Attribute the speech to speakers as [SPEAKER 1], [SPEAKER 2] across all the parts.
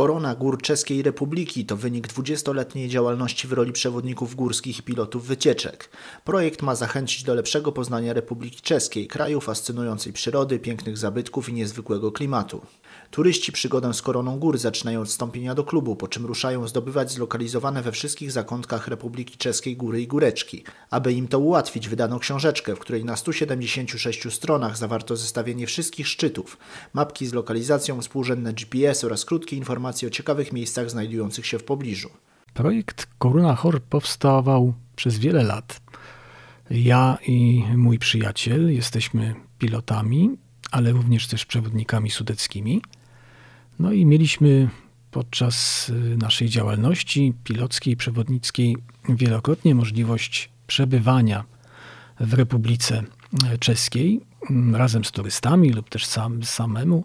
[SPEAKER 1] Korona Gór Czeskiej Republiki to wynik 20-letniej działalności w roli przewodników górskich i pilotów wycieczek. Projekt ma zachęcić do lepszego poznania Republiki Czeskiej, kraju fascynującej przyrody, pięknych zabytków i niezwykłego klimatu. Turyści przygodę z Koroną Gór zaczynają od wstąpienia do klubu, po czym ruszają zdobywać zlokalizowane we wszystkich zakątkach Republiki Czeskiej góry i góreczki. Aby im to ułatwić, wydano książeczkę, w której na 176 stronach zawarto zestawienie wszystkich szczytów, mapki z lokalizacją, współrzędne GPS oraz krótkie informacje o ciekawych miejscach znajdujących się w pobliżu.
[SPEAKER 2] Projekt Koruna Chor powstawał przez wiele lat. Ja i mój przyjaciel jesteśmy pilotami, ale również też przewodnikami sudeckimi. No i mieliśmy podczas y, naszej działalności pilockiej i przewodnickiej wielokrotnie możliwość przebywania w Republice Czeskiej razem z turystami lub też sam, samemu.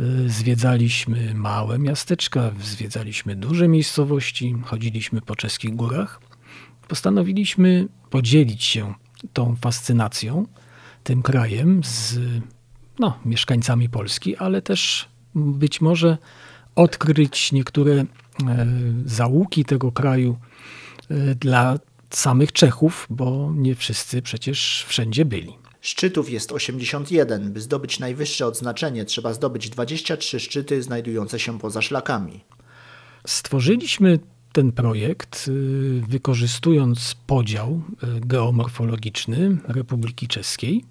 [SPEAKER 2] Y, zwiedzaliśmy małe miasteczka, zwiedzaliśmy duże miejscowości, chodziliśmy po czeskich górach. Postanowiliśmy podzielić się tą fascynacją, tym krajem z no, mieszkańcami Polski, ale też być może odkryć niektóre e, załuki tego kraju e, dla samych Czechów, bo nie wszyscy przecież wszędzie byli.
[SPEAKER 1] Szczytów jest 81. By zdobyć najwyższe odznaczenie, trzeba zdobyć 23 szczyty znajdujące się poza szlakami.
[SPEAKER 2] Stworzyliśmy ten projekt, y, wykorzystując podział y, geomorfologiczny Republiki Czeskiej.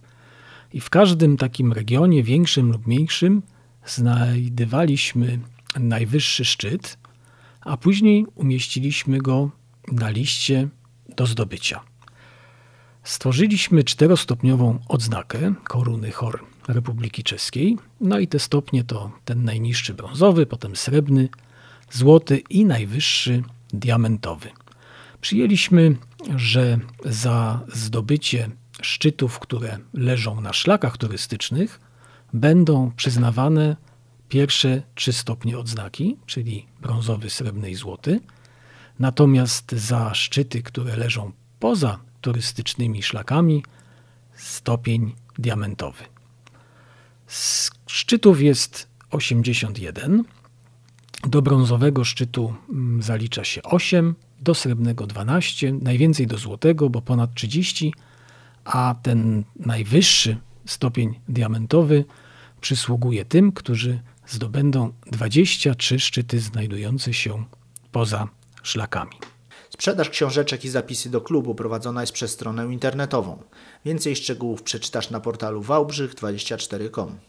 [SPEAKER 2] I w każdym takim regionie, większym lub mniejszym, znajdywaliśmy najwyższy szczyt, a później umieściliśmy go na liście do zdobycia. Stworzyliśmy czterostopniową odznakę koruny chor Republiki Czeskiej. No i te stopnie to ten najniższy brązowy, potem srebrny, złoty i najwyższy diamentowy. Przyjęliśmy, że za zdobycie szczytów, które leżą na szlakach turystycznych, będą przyznawane pierwsze trzy stopnie odznaki, czyli brązowy, srebrny i złoty. Natomiast za szczyty, które leżą poza turystycznymi szlakami, stopień diamentowy. Z szczytów jest 81, do brązowego szczytu mm, zalicza się 8, do srebrnego 12, najwięcej do złotego, bo ponad 30, a ten najwyższy stopień diamentowy przysługuje tym, którzy zdobędą 23 szczyty znajdujące się
[SPEAKER 1] poza szlakami. Sprzedaż książeczek i zapisy do klubu prowadzona jest przez stronę internetową. Więcej szczegółów przeczytasz na portalu wałbrzych24.com.